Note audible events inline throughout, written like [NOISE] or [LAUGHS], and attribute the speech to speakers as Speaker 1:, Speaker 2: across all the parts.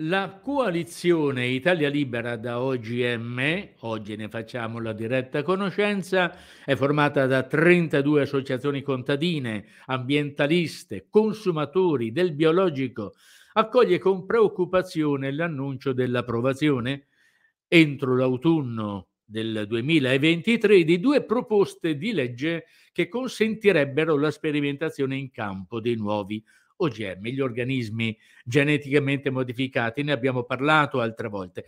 Speaker 1: La coalizione Italia Libera da OGM, oggi ne facciamo la diretta conoscenza, è formata da 32 associazioni contadine, ambientaliste, consumatori del biologico. Accoglie con preoccupazione l'annuncio dell'approvazione entro l'autunno del 2023 di due proposte di legge che consentirebbero la sperimentazione in campo dei nuovi OGM, gli organismi geneticamente modificati, ne abbiamo parlato altre volte.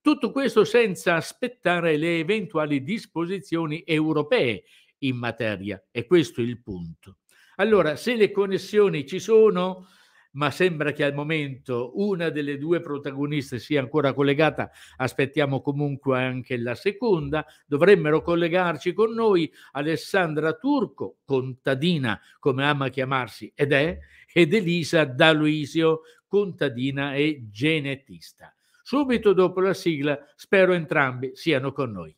Speaker 1: Tutto questo senza aspettare le eventuali disposizioni europee in materia, e questo è il punto. Allora, se le connessioni ci sono, ma sembra che al momento una delle due protagoniste sia ancora collegata, aspettiamo comunque anche la seconda, dovrebbero collegarci con noi Alessandra Turco, contadina come ama chiamarsi ed è, ed Elisa D'Aluisio, contadina e genetista. Subito dopo la sigla spero entrambi siano con noi.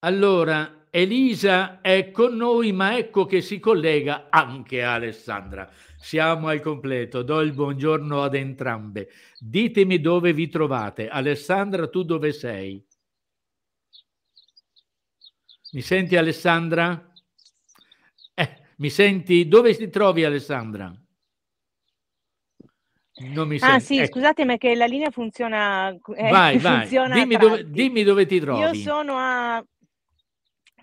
Speaker 1: Allora, Elisa è con noi, ma ecco che si collega anche Alessandra. Siamo al completo, do il buongiorno ad entrambe. Ditemi dove vi trovate. Alessandra, tu dove sei? Mi senti Alessandra? Eh, mi senti? Dove ti trovi Alessandra? Non mi ah, senti. Ah sì, ecco.
Speaker 2: scusate ma che la linea funziona. Eh, vai, [LAUGHS] vai. Funziona dimmi, dove, dimmi dove
Speaker 1: ti trovi. Io sono
Speaker 2: a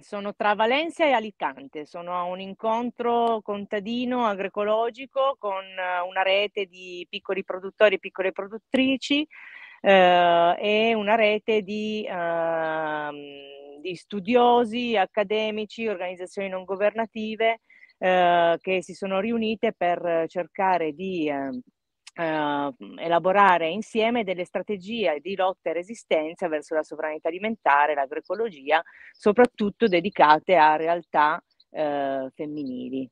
Speaker 2: sono tra Valencia e Alicante, sono a un incontro contadino agroecologico con eh, una rete di piccoli produttori e piccole produttrici eh, e una rete di, eh, di, studiosi, accademici, organizzazioni non governative eh, che si sono riunite per cercare di ehm, eh, elaborare insieme delle strategie di lotta e resistenza verso la sovranità alimentare, l'agroecologia, soprattutto dedicate a realtà eh, femminili.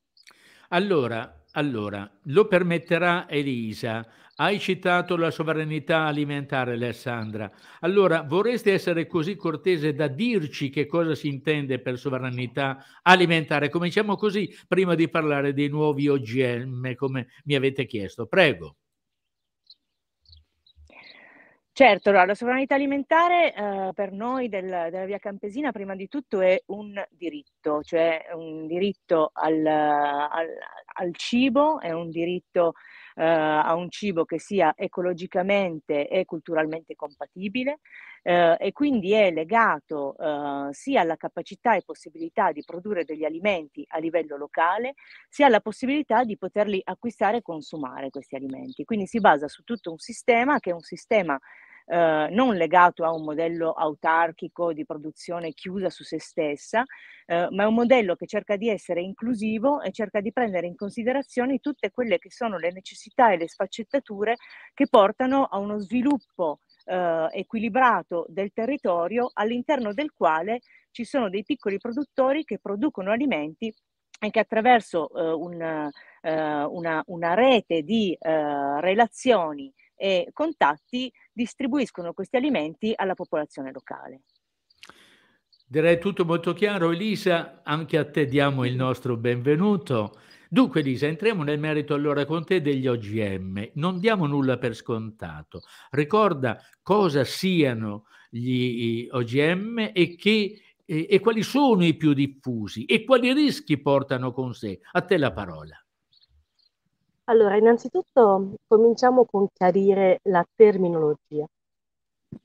Speaker 1: Allora, allora, lo permetterà Elisa. Hai citato la sovranità alimentare, Alessandra. Allora, vorresti essere così cortese da dirci che cosa si intende per sovranità alimentare? Cominciamo così, prima di parlare dei nuovi OGM, come mi avete chiesto. Prego.
Speaker 2: Certo, allora, la sovranità alimentare eh, per noi del, della Via Campesina prima di tutto è un diritto, cioè un diritto al, al, al cibo, è un diritto eh, a un cibo che sia ecologicamente e culturalmente compatibile eh, e quindi è legato eh, sia alla capacità e possibilità di produrre degli alimenti a livello locale, sia alla possibilità di poterli acquistare e consumare questi alimenti. Quindi si basa su tutto un sistema che è un sistema eh, non legato a un modello autarchico di produzione chiusa su se stessa, eh, ma è un modello che cerca di essere inclusivo e cerca di prendere in considerazione tutte quelle che sono le necessità e le sfaccettature che portano a uno sviluppo eh, equilibrato del territorio all'interno del quale ci sono dei piccoli produttori che producono alimenti e che attraverso eh, un, eh, una, una, rete di eh, relazioni eh, contatti distribuiscono questi alimenti alla popolazione locale.
Speaker 1: Direi tutto molto chiaro. Elisa, anche a te diamo il nostro benvenuto. Dunque, Elisa, entriamo nel merito allora con te degli OGM. Non diamo nulla per scontato. Ricorda cosa siano gli OGM e, che, e, e quali sono i più diffusi e quali rischi portano con sé. A te la parola.
Speaker 3: Allora, innanzitutto cominciamo con chiarire la terminologia,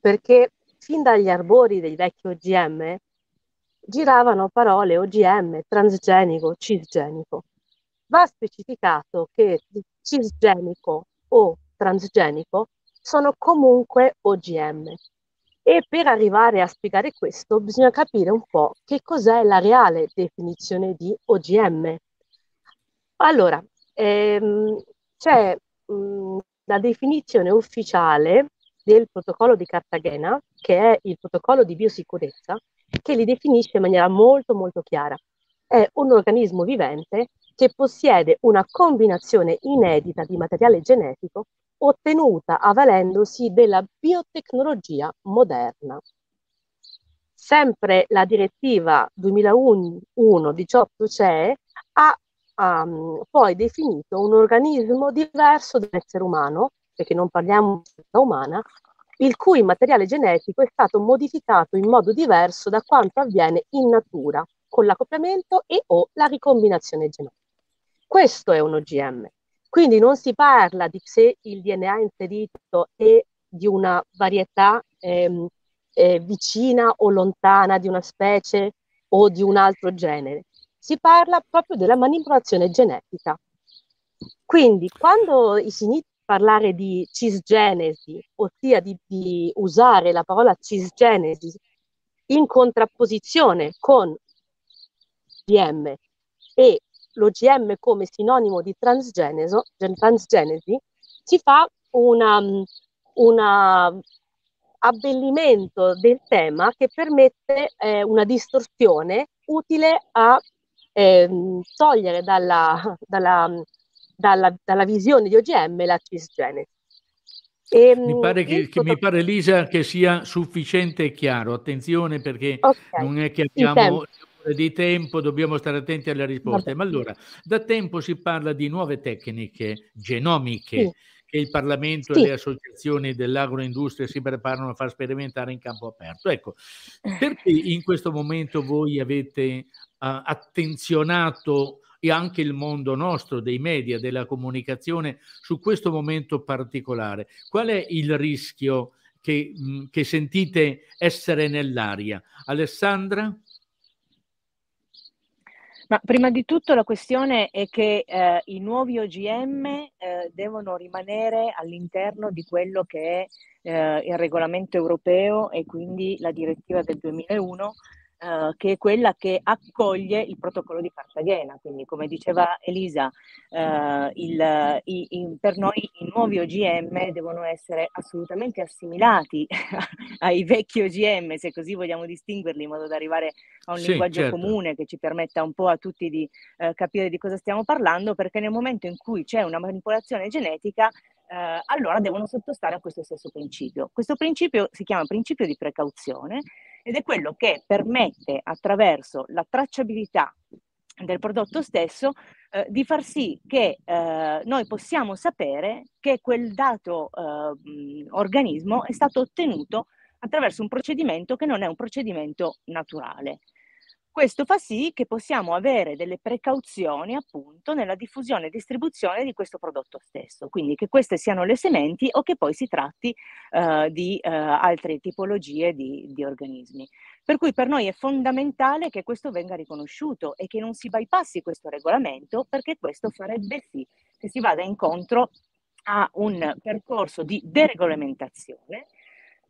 Speaker 3: perché fin dagli arbori dei vecchi OGM giravano parole OGM, transgenico, cisgenico. Va specificato che cisgenico o transgenico sono comunque OGM. E per arrivare a spiegare questo bisogna capire un po' che cos'è la reale definizione di OGM. Allora, ehm, c'è mh, mm, la definizione ufficiale del protocollo di Cartagena, che è il protocollo di biosicurezza, che li definisce in maniera molto molto chiara. È un organismo vivente che possiede una combinazione inedita di materiale genetico ottenuta avvalendosi della biotecnologia moderna. Sempre la direttiva 2001-18 CE ha um, poi definito un organismo diverso dall'essere umano, perché non parliamo di vita umana, il cui materiale genetico è stato modificato in modo diverso da quanto avviene in natura, con l'accoppiamento e o la ricombinazione genetica. Questo è un OGM. Quindi non si parla di se il DNA inserito è di una varietà ehm, eh, vicina o lontana di una specie o di un altro genere, si parla proprio della manipolazione genetica. Quindi quando si inizia a parlare di cisgenesi, ossia di, di usare la parola cisgenesi in contrapposizione con GM e l'OGM come sinonimo di transgenesi, si fa un abbellimento del tema che permette eh, una distorsione utile a ehm, togliere dalla, dalla, dalla, dalla, visione di OGM la cisgenesi.
Speaker 1: E, ehm, mi, pare che, che mi pare, Lisa che sia sufficiente e chiaro, attenzione perché okay. non è che abbiamo di tempo, dobbiamo stare attenti alle risposte. Ma allora, da tempo si parla di nuove tecniche genomiche sì. che il Parlamento sì. e le associazioni dell'agroindustria si preparano a far sperimentare in campo aperto. Ecco, perché in questo momento voi avete attenzionato e anche il mondo nostro, dei media, della comunicazione, su questo momento particolare. Qual è il rischio che, mh, mm, che sentite essere nell'aria? Alessandra?
Speaker 2: Ma prima di tutto la questione è che eh, i nuovi OGM eh, devono rimanere all'interno di quello che è eh, il regolamento europeo e quindi la direttiva del 2001 eh, che è quella che accoglie il protocollo di Cartagena. Quindi, come diceva Elisa, eh, il, i, i, per noi i nuovi OGM devono essere assolutamente assimilati [LAUGHS] ai vecchi OGM, se così vogliamo distinguerli, in modo da arrivare a un sì, linguaggio certo. comune che ci permetta un po' a tutti di eh, capire di cosa stiamo parlando, perché nel momento in cui c'è una manipolazione genetica, eh, allora devono sottostare a questo stesso principio. Questo principio si chiama principio di precauzione ed è quello che permette attraverso la tracciabilità del prodotto stesso eh, di far sì che eh, noi possiamo sapere che quel dato eh, organismo è stato ottenuto attraverso un procedimento che non è un procedimento naturale. Questo fa sì che possiamo avere delle precauzioni appunto nella diffusione e distribuzione di questo prodotto stesso, quindi che queste siano le sementi o che poi si tratti eh, di eh, altre tipologie di, di organismi. Per cui per noi è fondamentale che questo venga riconosciuto e che non si bypassi questo regolamento perché questo farebbe sì che si vada incontro a un percorso di deregolamentazione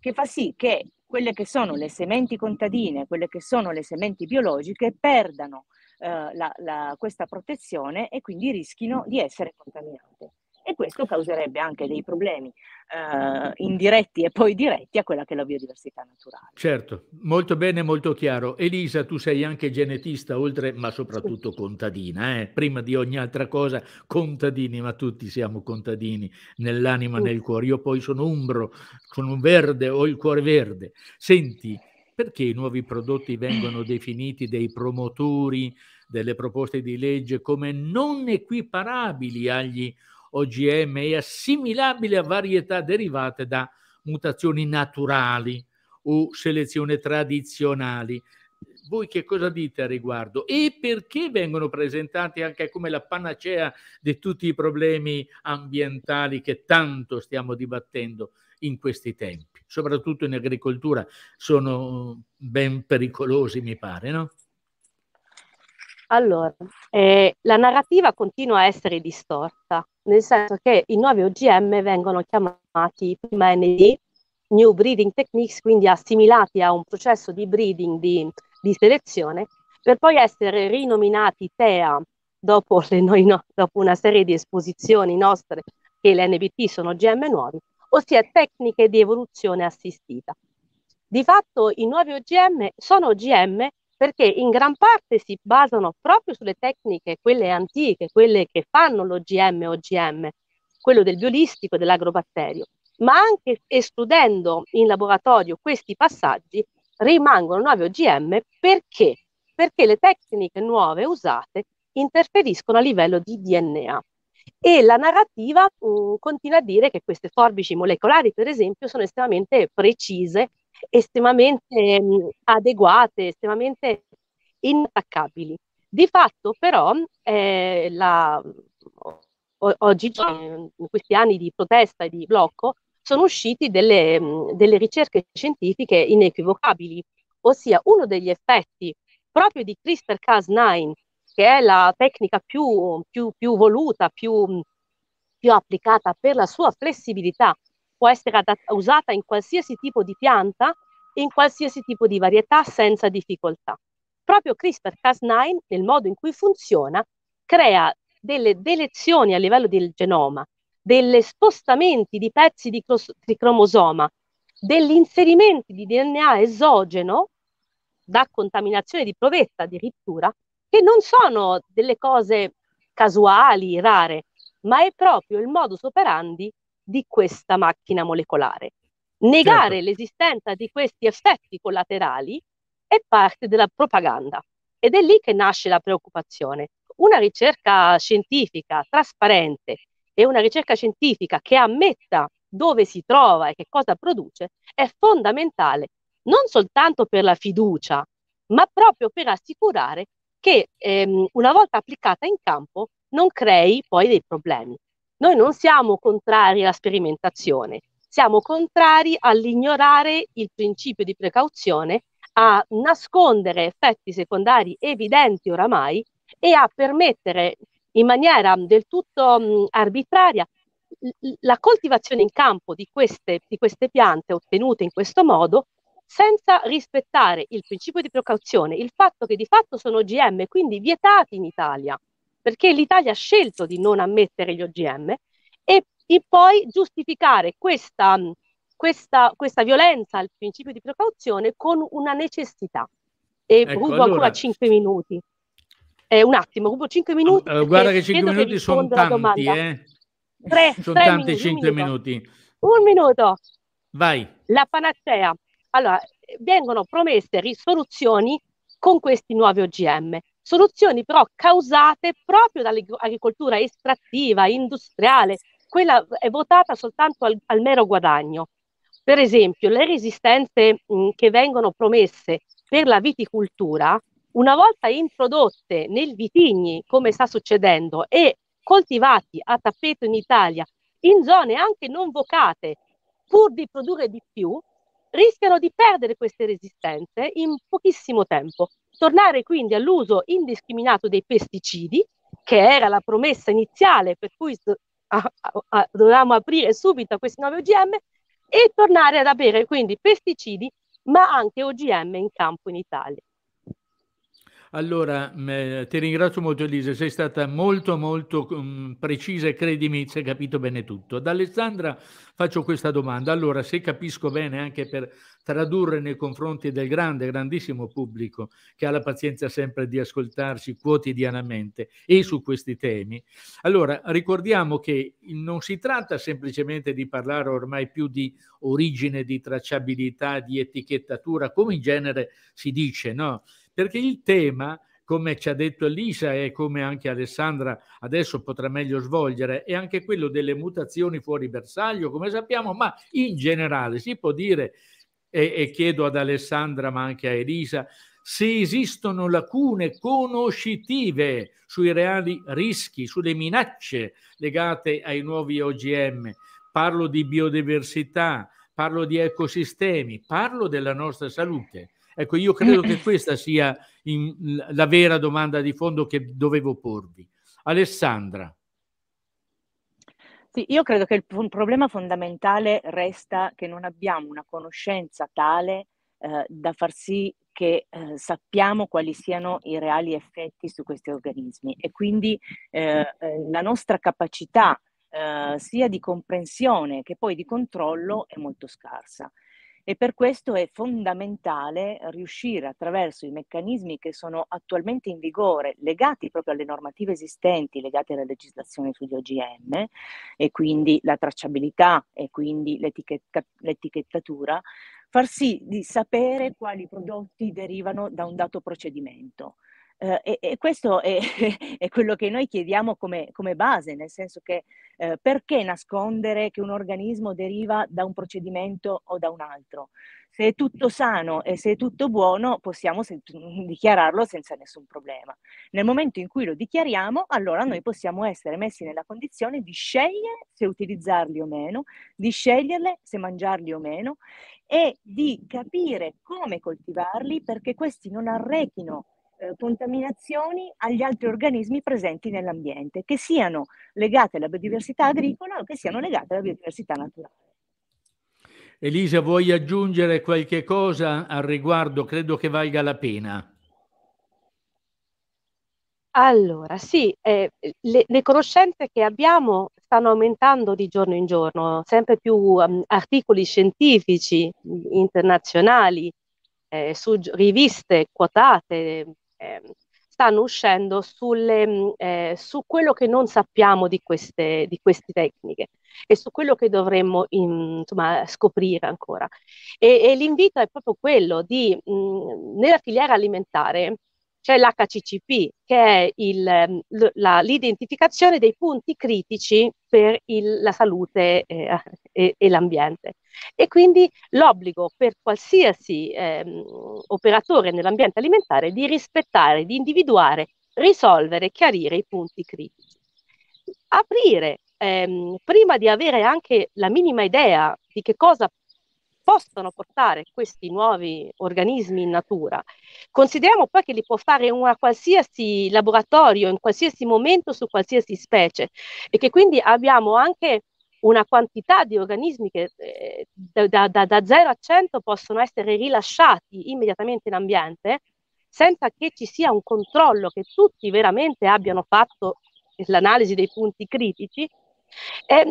Speaker 2: che fa sì che quelle che sono le sementi contadine, quelle che sono le sementi biologiche, perdano eh, la, la, questa protezione e quindi rischino di essere contaminate e questo causerebbe anche dei problemi eh, mm. indiretti e poi diretti a quella che è la biodiversità naturale.
Speaker 1: Certo, molto bene, molto chiaro. Elisa, tu sei anche genetista, oltre ma soprattutto contadina, eh? prima di ogni altra cosa contadini, ma tutti siamo contadini nell'anima, nel cuore. Io poi sono umbro, sono un verde, ho il cuore verde. Senti, perché i nuovi prodotti vengono definiti dai promotori delle proposte di legge come non equiparabili agli OGM è assimilabile a varietà derivate da mutazioni naturali o selezione tradizionali. Voi che cosa dite a riguardo? E perché vengono presentati anche come la panacea di tutti i problemi ambientali che tanto stiamo dibattendo in questi tempi? Soprattutto in agricoltura sono ben pericolosi, mi pare, no?
Speaker 3: Allora, eh, la narrativa continua a essere distorta, nel senso che i nuovi OGM vengono chiamati prima ND, New Breeding Techniques, quindi assimilati a un processo di breeding, di, di selezione, per poi essere rinominati TEA dopo, [LAUGHS] le, noi, no, dopo una serie di esposizioni nostre che le NBT sono OGM nuovi, ossia tecniche di evoluzione assistita. Di fatto i nuovi OGM sono OGM perché in gran parte si basano proprio sulle tecniche, quelle antiche, quelle che fanno l'OGM OGM, quello del biolistico e dell'agrobatterio, ma anche escludendo in laboratorio questi passaggi rimangono nuovi OGM perché? Perché le tecniche nuove usate interferiscono a livello di DNA. E la narrativa mh, mm, continua a dire che queste forbici molecolari, per esempio, sono estremamente precise estremamente mh, mm, adeguate, estremamente inattaccabili. Di fatto però eh, la, o, oggi, in questi anni di protesta e di blocco, sono uscite delle, mh, mm, delle ricerche scientifiche inequivocabili, ossia uno degli effetti proprio di CRISPR-Cas9, che è la tecnica più, più, più voluta, più, più applicata per la sua flessibilità può essere adatt- usata in qualsiasi tipo di pianta e in qualsiasi tipo di varietà senza difficoltà. Proprio CRISPR-Cas9, nel modo in cui funziona, crea delle delezioni a livello del genoma, degli spostamenti di pezzi di, cros- di cromosoma, degli inserimenti di DNA esogeno da contaminazione di provetta addirittura, che non sono delle cose casuali, rare, ma è proprio il modus operandi di questa macchina molecolare. Negare certo. l'esistenza di questi effetti collaterali è parte della propaganda ed è lì che nasce la preoccupazione. Una ricerca scientifica trasparente e una ricerca scientifica che ammetta dove si trova e che cosa produce è fondamentale non soltanto per la fiducia, ma proprio per assicurare che ehm, una volta applicata in campo non crei poi dei problemi. Noi non siamo contrari alla sperimentazione, siamo contrari all'ignorare il principio di precauzione, a nascondere effetti secondari evidenti oramai e a permettere in maniera del tutto mh, mm, arbitraria la coltivazione in campo di queste, di queste piante ottenute in questo modo senza rispettare il principio di precauzione, il fatto che di fatto sono OGM, quindi vietati in Italia perché l'Italia ha scelto di non ammettere gli OGM e di poi giustificare questa, questa, questa violenza al principio di precauzione con una necessità. E ecco, rubo allora... 5 minuti. Eh, un attimo, rubo 5 minuti. Uh, guarda che 5 minuti che sono tanti, eh? Tre, sono tre tanti 5
Speaker 1: minuti. minuti.
Speaker 3: Un minuto. Vai. La panacea. Allora, vengono promesse risoluzioni con questi nuovi OGM soluzioni però causate proprio dall'agricoltura estrattiva, industriale, quella è votata soltanto al, al mero guadagno. Per esempio, le resistenze mh, che vengono promesse per la viticoltura, una volta introdotte nel vitigni, come sta succedendo, e coltivati a tappeto in Italia, in zone anche non vocate, pur di produrre di più, rischiano di perdere queste resistenze in pochissimo tempo, tornare quindi all'uso indiscriminato dei pesticidi, che era la promessa iniziale per cui dovevamo aprire subito questi nuovi OGM, e tornare ad avere quindi pesticidi, ma anche OGM in campo in Italia.
Speaker 1: Allora, ti ringrazio molto Elisa, sei stata molto molto um, precisa e credimi, hai capito bene tutto. Ad Alessandra faccio questa domanda. Allora, se capisco bene, anche per tradurre nei confronti del grande, grandissimo pubblico che ha la pazienza sempre di ascoltarci quotidianamente e su questi temi, allora ricordiamo che non si tratta semplicemente di parlare ormai più di origine, di tracciabilità, di etichettatura, come in genere si dice, no? perché il tema, come ci ha detto Elisa e come anche Alessandra adesso potrà meglio svolgere, è anche quello delle mutazioni fuori bersaglio, come sappiamo, ma in generale si può dire, e, e chiedo ad Alessandra ma anche a Elisa, se esistono lacune conoscitive sui reali rischi, sulle minacce legate ai nuovi OGM. Parlo di biodiversità, parlo di ecosistemi, parlo della nostra salute. Ecco, io credo che questa sia in, la vera domanda di fondo che dovevo porvi. Alessandra.
Speaker 2: Sì, io credo che il, il problema fondamentale resta che non abbiamo una conoscenza tale eh, da far sì che eh, sappiamo quali siano i reali effetti su questi organismi e quindi eh, eh la nostra capacità eh, sia di comprensione che poi di controllo è molto scarsa e per questo è fondamentale riuscire attraverso i meccanismi che sono attualmente in vigore, legati proprio alle normative esistenti, legate alla legislazione sugli OGM e quindi la tracciabilità e quindi l'etichetta, l'etichettatura, far sì di sapere quali prodotti derivano da un dato procedimento. Eh, e, e, questo è, [LAUGHS] è, quello che noi chiediamo come, come base, nel senso che eh, perché nascondere che un organismo deriva da un procedimento o da un altro? Se è tutto sano e se è tutto buono possiamo se- [LAUGHS] dichiararlo senza nessun problema. Nel momento in cui lo dichiariamo, allora noi possiamo essere messi nella condizione di scegliere se utilizzarli o meno, di sceglierle se mangiarli o meno e di capire come coltivarli perché questi non arrechino eh, contaminazioni agli altri organismi presenti nell'ambiente, che siano legate alla biodiversità mm-hmm. agricola o che siano legate alla biodiversità naturale.
Speaker 1: Elisa, vuoi aggiungere qualche cosa al riguardo? Credo che valga la pena.
Speaker 3: Allora, sì, eh, le, le, conoscenze che abbiamo stanno aumentando di giorno in giorno, sempre più um, articoli scientifici internazionali eh, su riviste quotate eh, stanno uscendo sulle, mm, eh, su quello che non sappiamo di queste, di queste, tecniche e su quello che dovremmo in, insomma, scoprire ancora. E, e, l'invito è proprio quello di, mh, mm, nella filiera alimentare, c'è l'HCCP, che è il, ehm, la, l'identificazione dei punti critici per il, la salute eh, [LAUGHS] e, e, l'ambiente. E quindi l'obbligo per qualsiasi eh, operatore nell'ambiente alimentare di rispettare, di individuare, risolvere, e chiarire i punti critici. Aprire, ehm, prima di avere anche la minima idea di che cosa possono portare questi nuovi organismi in natura. Consideriamo poi che li può fare un qualsiasi laboratorio, in qualsiasi momento, su qualsiasi specie e che quindi abbiamo anche una quantità di organismi che eh, da, da, da 0 a 100 possono essere rilasciati immediatamente in ambiente senza che ci sia un controllo, che tutti veramente abbiano fatto l'analisi dei punti critici, eh,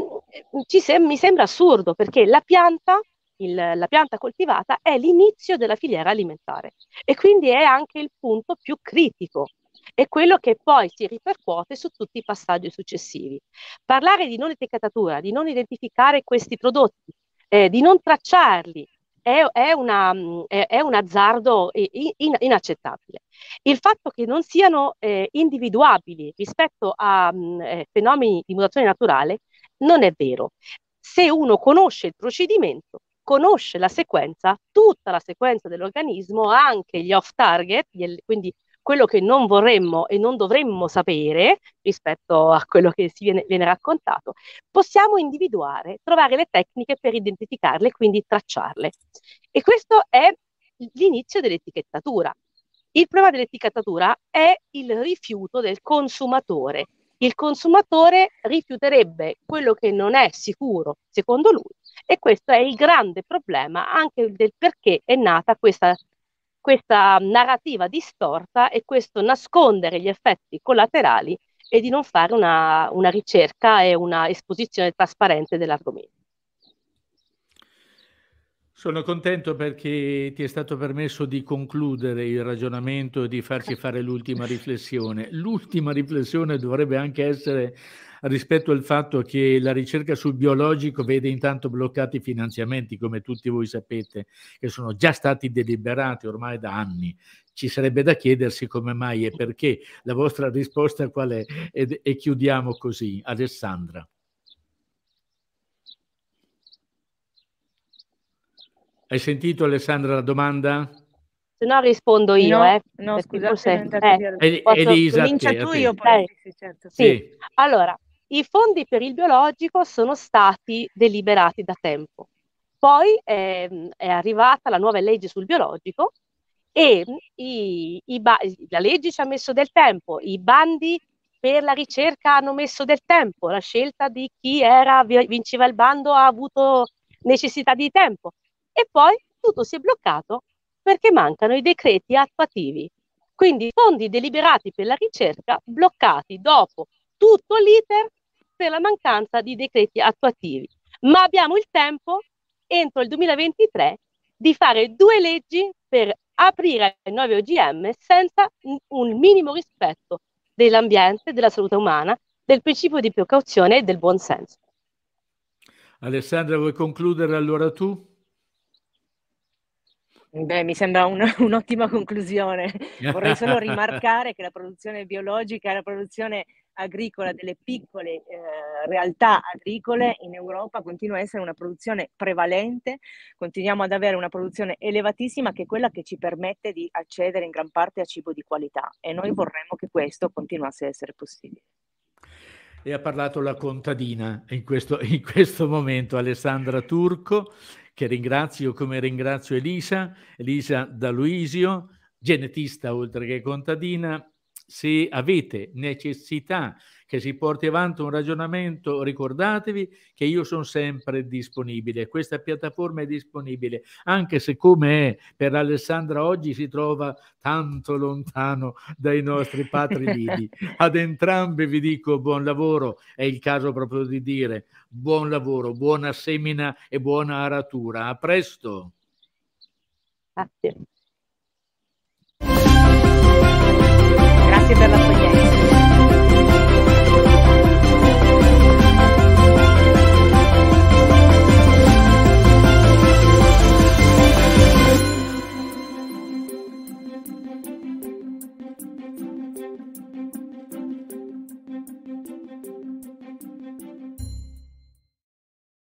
Speaker 3: sem- mi sembra assurdo perché la pianta il, la pianta coltivata è l'inizio della filiera alimentare e quindi è anche il punto più critico e quello che poi si ripercuote su tutti i passaggi successivi. Parlare di non etichettatura, di non identificare questi prodotti, eh, di non tracciarli, è, è, una, mm, è un azzardo in, in, inaccettabile. Il fatto che non siano eh, individuabili rispetto a mh, mm, eh, fenomeni di mutazione naturale non è vero. Se uno conosce il procedimento, conosce la sequenza, tutta la sequenza dell'organismo, anche gli off target, quindi quello che non vorremmo e non dovremmo sapere rispetto a quello che si viene, viene raccontato, possiamo individuare, trovare le tecniche per identificarle e quindi tracciarle. E questo è l'inizio dell'etichettatura. Il problema dell'etichettatura è il rifiuto del consumatore. Il consumatore rifiuterebbe quello che non è sicuro, secondo lui, e questo è il grande problema anche del perché è nata questa, questa narrativa distorta e questo nascondere gli effetti collaterali e di non fare una, una ricerca e una esposizione trasparente dell'argomento.
Speaker 1: Sono contento perché ti è stato permesso di concludere il ragionamento e di farci fare l'ultima riflessione. L'ultima riflessione dovrebbe anche essere rispetto al fatto che la ricerca sul biologico vede intanto bloccati i finanziamenti, come tutti voi sapete, che sono già stati deliberati ormai da anni. Ci sarebbe da chiedersi come mai e perché. La vostra risposta qual è? E, e chiudiamo così. Alessandra. Hai sentito Alessandra la domanda?
Speaker 3: Se no rispondo io, no, eh. No, scusate, forse... eh, Elisa, comincia tu io poi. Eh, sì, certo. sì. sì. Allora, i fondi per il biologico sono stati deliberati da tempo. Poi eh, è arrivata la nuova legge sul biologico e i, i ba- la legge ci ha messo del tempo, i bandi per la ricerca hanno messo del tempo, la scelta di chi era, vinceva il bando ha avuto necessità di tempo e poi tutto si è bloccato perché mancano i decreti attuativi. Quindi fondi deliberati per la ricerca bloccati dopo tutto l'iter per la mancanza di decreti attuativi. Ma abbiamo il tempo entro il 2023 di fare due leggi per aprire i nuovi OGM senza un minimo rispetto dell'ambiente, della salute umana, del principio di precauzione e del buonsenso.
Speaker 1: Alessandra, vuoi concludere allora tu?
Speaker 2: Beh, mi sembra un, [LAUGHS] un'ottima conclusione. [LAUGHS] Vorrei solo rimarcare che la produzione biologica e la produzione agricola delle piccole eh, realtà agricole in Europa continua a essere una produzione prevalente, continuiamo ad avere una produzione elevatissima che è quella che ci permette di accedere in gran parte a cibo di qualità e noi vorremmo che questo continuasse a essere possibile.
Speaker 1: E ha parlato la contadina in questo, [LAUGHS] in questo momento, Alessandra Turco, che ringrazio come ringrazio Elisa, Elisa D'Aluisio, genetista oltre che contadina, se avete necessità che si porti avanti un ragionamento, ricordatevi che io sono sempre disponibile. Questa piattaforma è disponibile, anche se come è per Alessandra oggi si trova tanto lontano dai nostri patri lidi. [LAUGHS] Ad entrambi vi dico buon lavoro, è il caso proprio di dire buon lavoro, buona semina e buona aratura. A presto.
Speaker 3: Grazie. developer